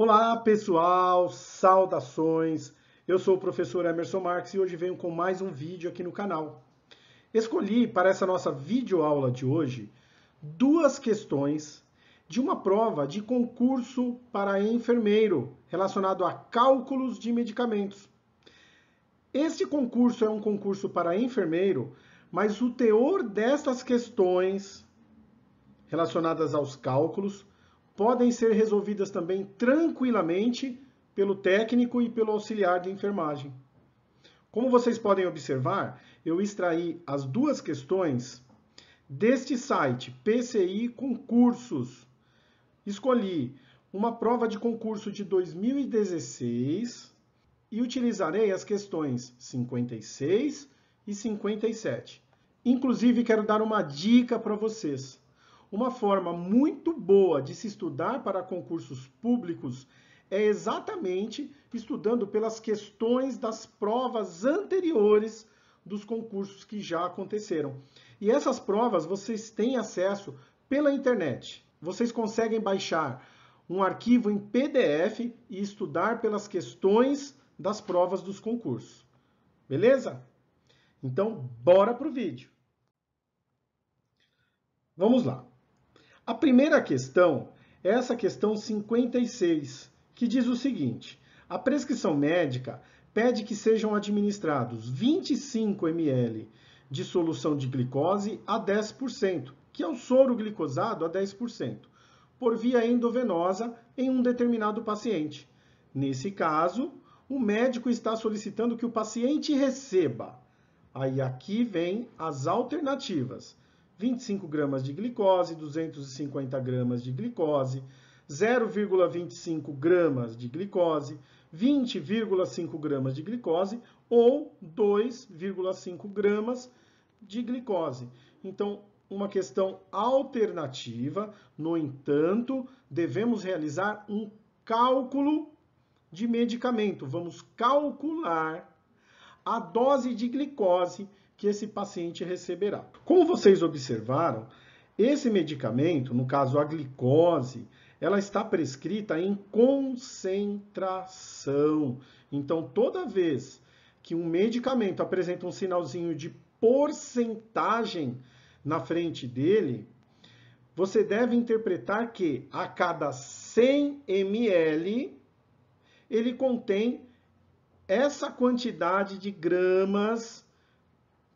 Olá, pessoal, saudações. Eu sou o professor Emerson Marques e hoje venho com mais um vídeo aqui no canal. Escolhi para essa nossa videoaula de hoje duas questões de uma prova de concurso para enfermeiro relacionado a cálculos de medicamentos. Este concurso é um concurso para enfermeiro, mas o teor destas questões relacionadas aos cálculos podem ser resolvidas também tranquilamente pelo técnico e pelo auxiliar de enfermagem. Como vocês podem observar, eu extraí as duas questões deste site PCI Concursos. Escolhi uma prova de concurso de 2016 e utilizarei as questões 56 e 57. Inclusive, quero dar uma dica para vocês. Uma forma muito boa de se estudar para concursos públicos é exatamente estudando pelas questões das provas anteriores dos concursos que já aconteceram. E essas provas vocês têm acesso pela internet. Vocês conseguem baixar um arquivo em PDF e estudar pelas questões das provas dos concursos. Beleza? Então, bora para o vídeo. Vamos lá. A primeira questão é essa questão 56, que diz o seguinte: a prescrição médica pede que sejam administrados 25 ml de solução de glicose a 10%, que é o soro glicosado a 10%, por via endovenosa em um determinado paciente. Nesse caso, o médico está solicitando que o paciente receba. Aí aqui vem as alternativas. 25 gramas de glicose, 250 gramas de glicose, 0,25 gramas de glicose, 20,5 gramas de glicose ou 2,5 gramas de glicose. Então, uma questão alternativa, no entanto, devemos realizar um cálculo de medicamento. Vamos calcular a dose de glicose que esse paciente receberá. Como vocês observaram, esse medicamento, no caso a glicose, ela está prescrita em concentração. Então, toda vez que um medicamento apresenta um sinalzinho de porcentagem na frente dele, você deve interpretar que a cada 100 ml ele contém essa quantidade de gramas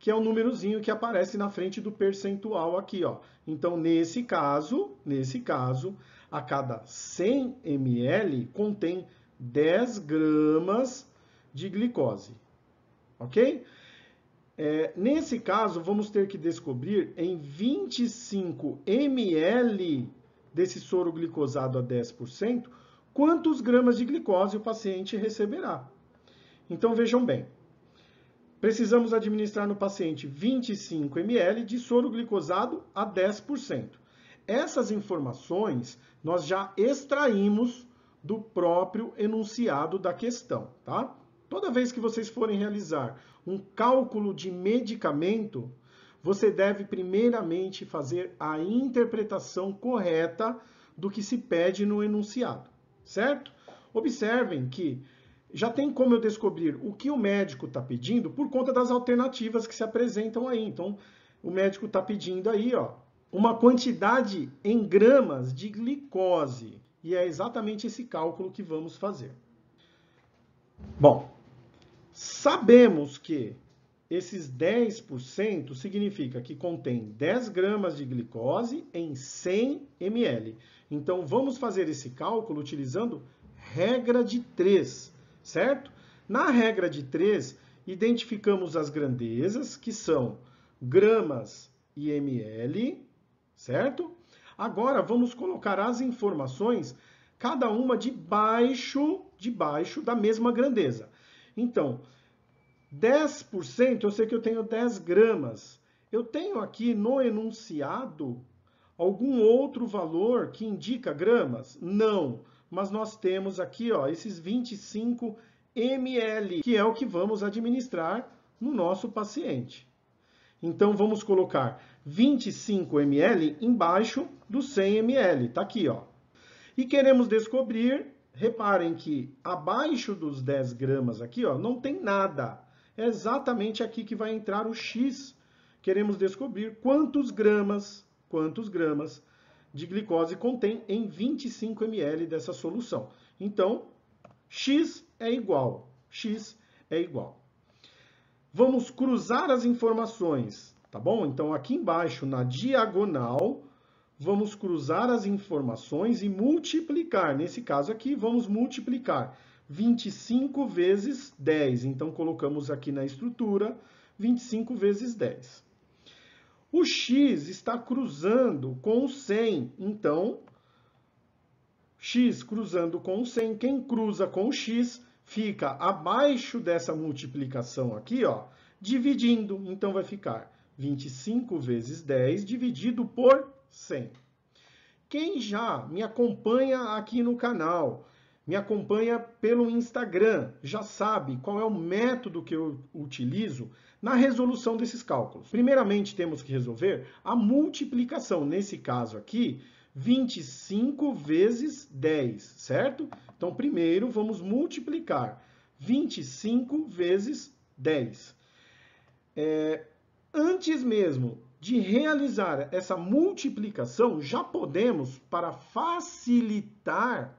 que é o númerozinho que aparece na frente do percentual aqui, ó. Então, nesse caso, nesse caso, a cada 100 ml contém 10 gramas de glicose, ok? É, nesse caso, vamos ter que descobrir em 25 ml desse soro glicosado a 10%, quantos gramas de glicose o paciente receberá. Então, vejam bem, Precisamos administrar no paciente 25 ml de soro glicosado a 10%. Essas informações nós já extraímos do próprio enunciado da questão, tá? Toda vez que vocês forem realizar um cálculo de medicamento, você deve primeiramente fazer a interpretação correta do que se pede no enunciado, certo? Observem que já tem como eu descobrir o que o médico está pedindo por conta das alternativas que se apresentam aí. Então, o médico está pedindo aí, ó, uma quantidade em gramas de glicose. E é exatamente esse cálculo que vamos fazer. Bom, sabemos que esses 10% significa que contém 10 gramas de glicose em 100 ml. Então, vamos fazer esse cálculo utilizando regra de 3 certo? Na regra de 3, identificamos as grandezas, que são gramas e ml, certo? Agora vamos colocar as informações, cada uma debaixo, debaixo da mesma grandeza. Então, 10%, eu sei que eu tenho 10 gramas. Eu tenho aqui no enunciado algum outro valor que indica gramas? Não mas nós temos aqui ó, esses 25 ml, que é o que vamos administrar no nosso paciente. Então, vamos colocar 25 ml embaixo do 100 ml, está aqui. Ó. E queremos descobrir, reparem que abaixo dos 10 gramas aqui ó, não tem nada. É exatamente aqui que vai entrar o X. Queremos descobrir quantos gramas, quantos gramas de glicose contém em 25 ml dessa solução. Então, x é igual, x é igual. Vamos cruzar as informações, tá bom? Então, aqui embaixo, na diagonal, vamos cruzar as informações e multiplicar. Nesse caso aqui, vamos multiplicar 25 vezes 10. Então, colocamos aqui na estrutura 25 vezes 10. O x está cruzando com o 100, então x cruzando com o 100, quem cruza com o x fica abaixo dessa multiplicação aqui, ó, dividindo, então vai ficar 25 vezes 10 dividido por 100. Quem já me acompanha aqui no canal me acompanha pelo Instagram já sabe qual é o método que eu utilizo na resolução desses cálculos. Primeiramente, temos que resolver a multiplicação. Nesse caso aqui, 25 vezes 10, certo? Então, primeiro, vamos multiplicar 25 vezes 10. É, antes mesmo de realizar essa multiplicação, já podemos, para facilitar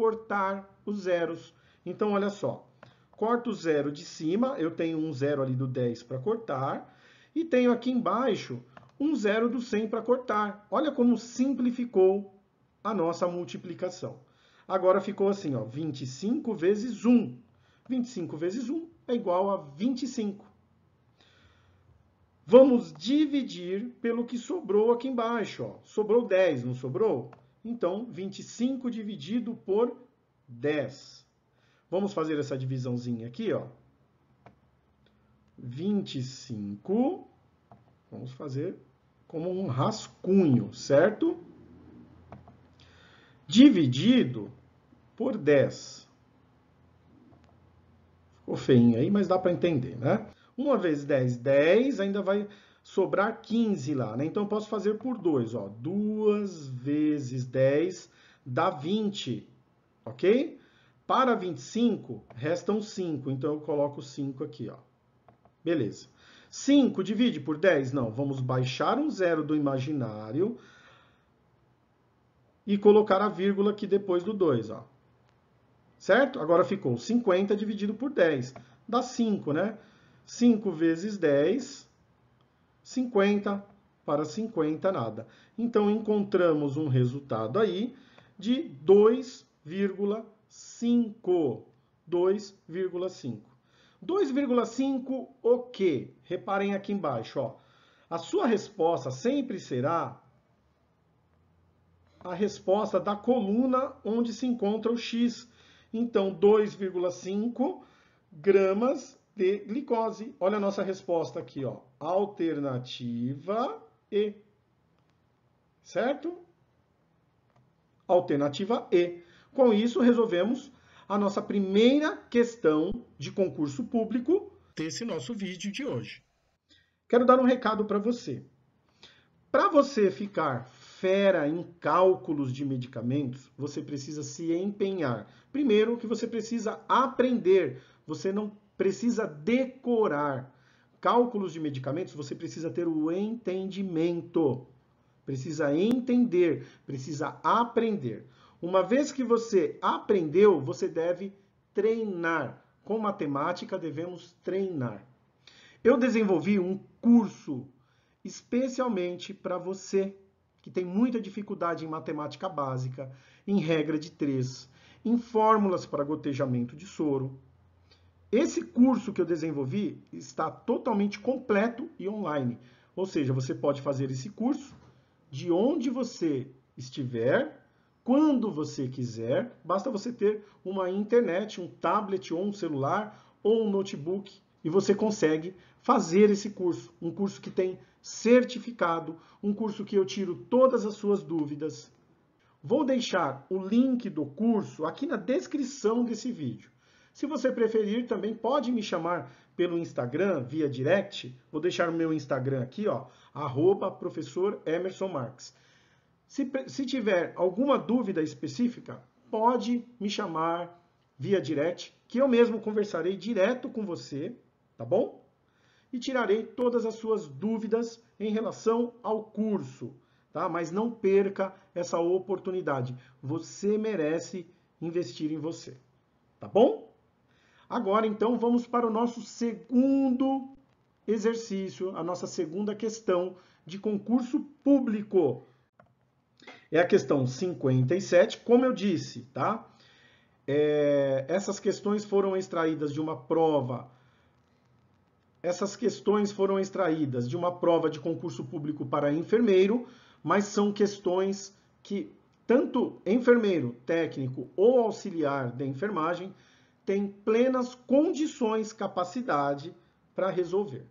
cortar os zeros. Então, olha só, corto o zero de cima, eu tenho um zero ali do 10 para cortar, e tenho aqui embaixo um zero do 100 para cortar. Olha como simplificou a nossa multiplicação. Agora ficou assim, ó, 25 vezes 1. 25 vezes 1 é igual a 25. Vamos dividir pelo que sobrou aqui embaixo. Ó. Sobrou 10, não sobrou? Então, 25 dividido por 10. Vamos fazer essa divisãozinha aqui, ó. 25, vamos fazer como um rascunho, certo? Dividido por 10. Ficou feinho aí, mas dá para entender, né? 1 vezes 10, 10, ainda vai sobrar 15 lá, né? Então eu posso fazer por 2, ó. 2 vezes 10 dá 20, ok? Para 25, restam 5, então eu coloco 5 aqui, ó. Beleza. 5 divide por 10? Não, vamos baixar um zero do imaginário e colocar a vírgula aqui depois do 2, ó. Certo? Agora ficou 50 dividido por 10. Dá 5, né? 5 vezes 10 50 para 50 nada. Então, encontramos um resultado aí de 2,5. 2,5. 2,5 o quê? Reparem aqui embaixo. Ó. A sua resposta sempre será a resposta da coluna onde se encontra o x. Então, 2,5 gramas ter glicose. Olha a nossa resposta aqui, ó. Alternativa E. Certo? Alternativa E. Com isso, resolvemos a nossa primeira questão de concurso público desse nosso vídeo de hoje. Quero dar um recado para você. Para você ficar fera em cálculos de medicamentos, você precisa se empenhar. Primeiro que você precisa aprender. Você não precisa decorar. Cálculos de medicamentos, você precisa ter o entendimento. Precisa entender, precisa aprender. Uma vez que você aprendeu, você deve treinar. Com matemática, devemos treinar. Eu desenvolvi um curso especialmente para você que tem muita dificuldade em matemática básica, em regra de três, em fórmulas para gotejamento de soro, esse curso que eu desenvolvi está totalmente completo e online. Ou seja, você pode fazer esse curso de onde você estiver, quando você quiser, basta você ter uma internet, um tablet ou um celular ou um notebook e você consegue fazer esse curso. Um curso que tem certificado, um curso que eu tiro todas as suas dúvidas. Vou deixar o link do curso aqui na descrição desse vídeo. Se você preferir, também pode me chamar pelo Instagram, via direct. Vou deixar o meu Instagram aqui, ó, arroba professor Emerson Marques. Se, se tiver alguma dúvida específica, pode me chamar via direct, que eu mesmo conversarei direto com você, tá bom? E tirarei todas as suas dúvidas em relação ao curso, tá? Mas não perca essa oportunidade. Você merece investir em você, tá bom? Agora, então, vamos para o nosso segundo exercício, a nossa segunda questão de concurso público. É a questão 57, como eu disse, tá? É, essas questões foram extraídas de uma prova. Essas questões foram extraídas de uma prova de concurso público para enfermeiro, mas são questões que tanto enfermeiro, técnico ou auxiliar de enfermagem tem plenas condições, capacidade para resolver.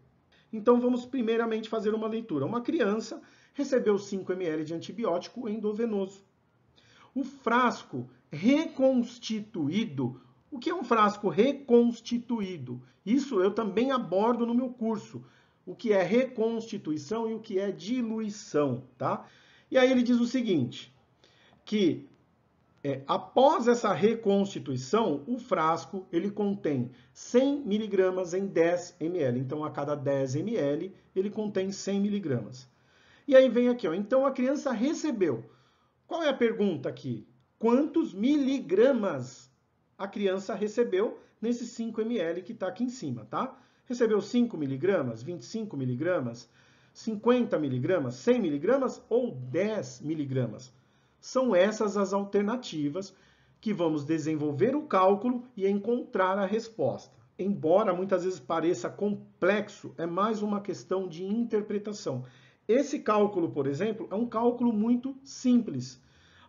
Então vamos primeiramente fazer uma leitura. Uma criança recebeu 5 ml de antibiótico endovenoso. O frasco reconstituído. O que é um frasco reconstituído? Isso eu também abordo no meu curso. O que é reconstituição e o que é diluição, tá? E aí ele diz o seguinte, que é, após essa reconstituição, o frasco ele contém 100 miligramas em 10 ml. Então, a cada 10 ml, ele contém 100 miligramas. E aí vem aqui, ó, então a criança recebeu. Qual é a pergunta aqui? Quantos miligramas a criança recebeu nesses 5 ml que está aqui em cima, tá? Recebeu 5 miligramas, 25 miligramas, 50 miligramas, 100 miligramas ou 10 miligramas? São essas as alternativas que vamos desenvolver o cálculo e encontrar a resposta. Embora muitas vezes pareça complexo, é mais uma questão de interpretação. Esse cálculo, por exemplo, é um cálculo muito simples.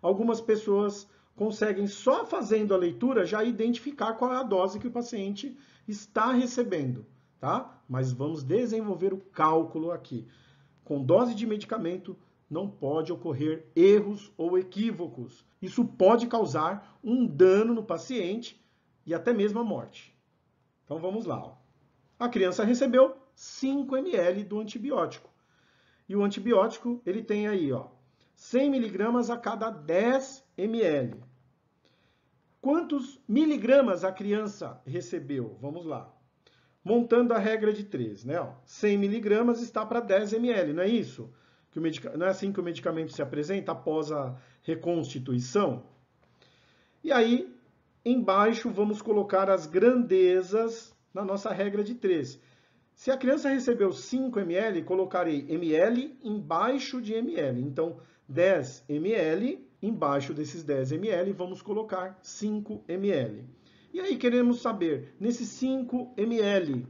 Algumas pessoas conseguem, só fazendo a leitura, já identificar qual é a dose que o paciente está recebendo. Tá? Mas vamos desenvolver o cálculo aqui. Com dose de medicamento, não pode ocorrer erros ou equívocos. Isso pode causar um dano no paciente e até mesmo a morte. Então vamos lá. Ó. A criança recebeu 5 ml do antibiótico. E o antibiótico, ele tem aí, ó, 100 miligramas a cada 10 ml. Quantos miligramas a criança recebeu? Vamos lá. Montando a regra de 3, né? 100 miligramas está para 10 ml, não é isso? que o não é assim que o medicamento se apresenta após a reconstituição? E aí, embaixo, vamos colocar as grandezas na nossa regra de 3. Se a criança recebeu 5 ml, colocarei ml embaixo de ml. Então, 10 ml, embaixo desses 10 ml, vamos colocar 5 ml. E aí queremos saber, nesses 5 ml,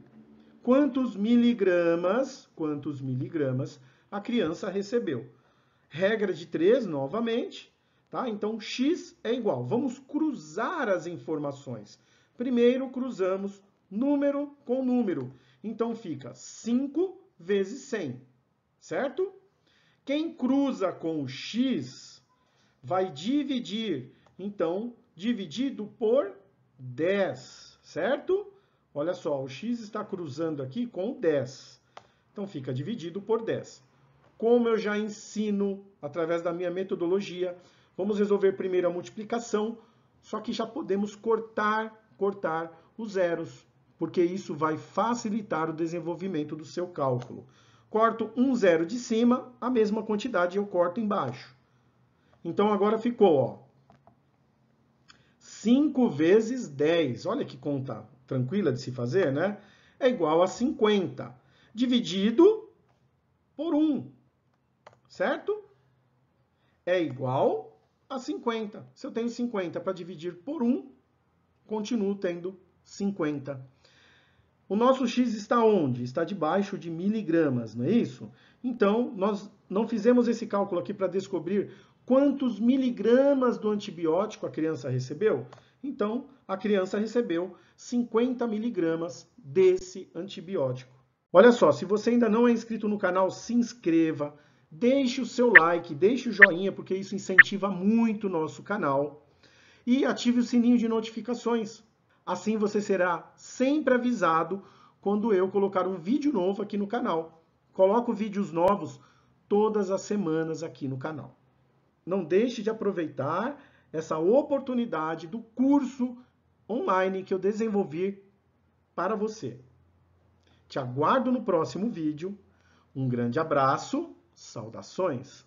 quantos miligramas, quantos miligramas a criança recebeu. Regra de 3, novamente, tá? Então, x é igual. Vamos cruzar as informações. Primeiro, cruzamos número com número. Então, fica 5 vezes 100, certo? Quem cruza com o x vai dividir. Então, dividido por 10, certo? Olha só, o x está cruzando aqui com 10. Então, fica dividido por 10 como eu já ensino através da minha metodologia. Vamos resolver primeiro a multiplicação, só que já podemos cortar, cortar os zeros, porque isso vai facilitar o desenvolvimento do seu cálculo. Corto um zero de cima, a mesma quantidade eu corto embaixo. Então agora ficou, ó, 5 vezes 10. Olha que conta tranquila de se fazer, né? É igual a 50, dividido por 1 certo? É igual a 50. Se eu tenho 50 para dividir por 1, continuo tendo 50. O nosso x está onde? Está debaixo de miligramas, não é isso? Então, nós não fizemos esse cálculo aqui para descobrir quantos miligramas do antibiótico a criança recebeu. Então, a criança recebeu 50 miligramas desse antibiótico. Olha só, se você ainda não é inscrito no canal, se inscreva Deixe o seu like, deixe o joinha, porque isso incentiva muito o nosso canal. E ative o sininho de notificações. Assim você será sempre avisado quando eu colocar um vídeo novo aqui no canal. Coloco vídeos novos todas as semanas aqui no canal. Não deixe de aproveitar essa oportunidade do curso online que eu desenvolvi para você. Te aguardo no próximo vídeo. Um grande abraço Saudações!